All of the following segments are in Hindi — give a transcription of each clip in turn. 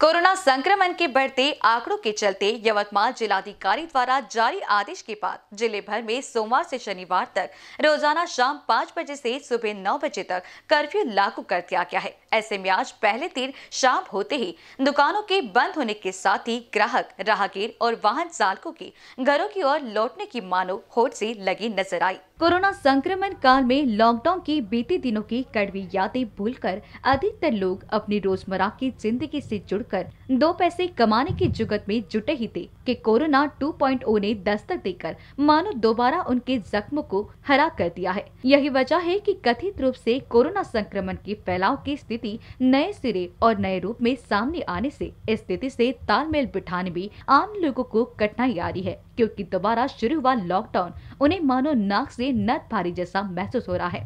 कोरोना संक्रमण के बढ़ते आंकड़ों के चलते यवतमाल जिलाधिकारी द्वारा जारी आदेश के बाद जिले भर में सोमवार से शनिवार तक रोजाना शाम पाँच बजे से सुबह नौ बजे तक कर्फ्यू लागू कर दिया गया है ऐसे में आज पहले दिन शाम होते ही दुकानों के बंद होने के साथ ही ग्राहक राहगीर और वाहन चालकों की घरों की ओर लौटने की मानो होट से लगी नजर आई कोरोना संक्रमण काल में लॉकडाउन के बीते दिनों की कड़वी यादें भूलकर अधिकतर लोग अपनी रोजमर्रा की जिंदगी से जुड़कर दो पैसे कमाने की जुगत में जुटे ही थे कि कोरोना 2.0 ने दस्तक देकर मानो दोबारा उनके जख्म को हरा कर दिया है यही वजह है कि कथित रूप से कोरोना संक्रमण के फैलाव की स्थिति नए सिरे और नए रूप में सामने आने ऐसी स्थिति ऐसी तालमेल बिठाने में आम लोगो को कठिनाई आ रही है क्योंकि दोबारा शुरू हुआ लॉकडाउन उन्हें मानो नाक से नत भारी जैसा महसूस हो रहा है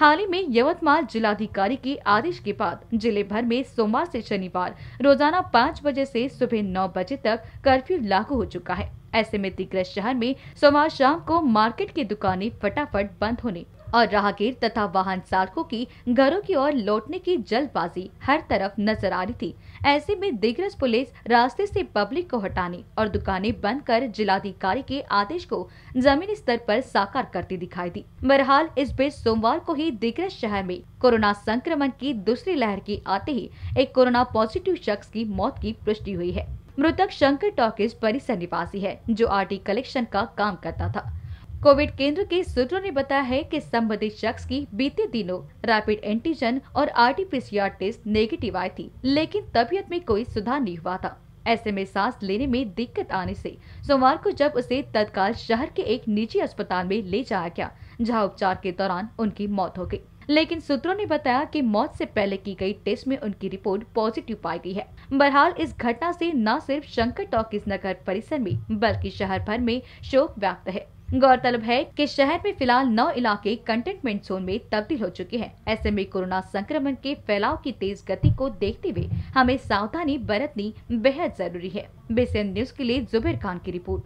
हाल ही में यवतमाल जिलाधिकारी के आदेश के बाद जिले भर में सोमवार से शनिवार रोजाना पाँच बजे से सुबह नौ बजे तक कर्फ्यू लागू हो चुका है ऐसे में दिग्रज शहर में सोमवार शाम को मार्केट की दुकानें फटाफट बंद होने और राहगीर तथा वाहन चालकों की घरों की ओर लौटने की जल्दबाजी हर तरफ नजर आ रही थी ऐसे में दिग्रज पुलिस रास्ते से पब्लिक को हटाने और दुकानें बंद कर जिलाधिकारी के आदेश को जमीनी स्तर पर साकार करती दिखाई दी बहरहाल इस बीच सोमवार को ही दिग्रज शहर में कोरोना संक्रमण की दूसरी लहर के आते ही एक कोरोना पॉजिटिव शख्स की मौत की पुष्टि हुई है मृतक शंकर टॉकीज परिसर निवासी है जो आरटी कलेक्शन का काम करता था कोविड केंद्र के सूत्रों ने बताया है कि संबंधित शख्स की बीते दिनों रैपिड एंटीजन और आरटीपीसीआर टेस्ट नेगेटिव आई थी लेकिन तबीयत में कोई सुधार नहीं हुआ था ऐसे में सांस लेने में दिक्कत आने से सोमवार को जब उसे तत्काल शहर के एक निजी अस्पताल में ले जाया गया जहां उपचार के दौरान उनकी मौत हो गई लेकिन सूत्रों ने बताया कि मौत से पहले की गई टेस्ट में उनकी रिपोर्ट पॉजिटिव पाई गई है बहरहाल इस घटना से न सिर्फ शंकर टॉकीज नगर परिसर में बल्कि शहर भर में शोक व्याप्त है गौरतलब है कि शहर में फिलहाल नौ इलाके कंटेनमेंट जोन में तब्दील हो चुके हैं ऐसे में कोरोना संक्रमण के फैलाव की तेज गति को देखते हुए हमें सावधानी बरतनी बेहद जरूरी है बेसन न्यूज के लिए जुबेर खान की रिपोर्ट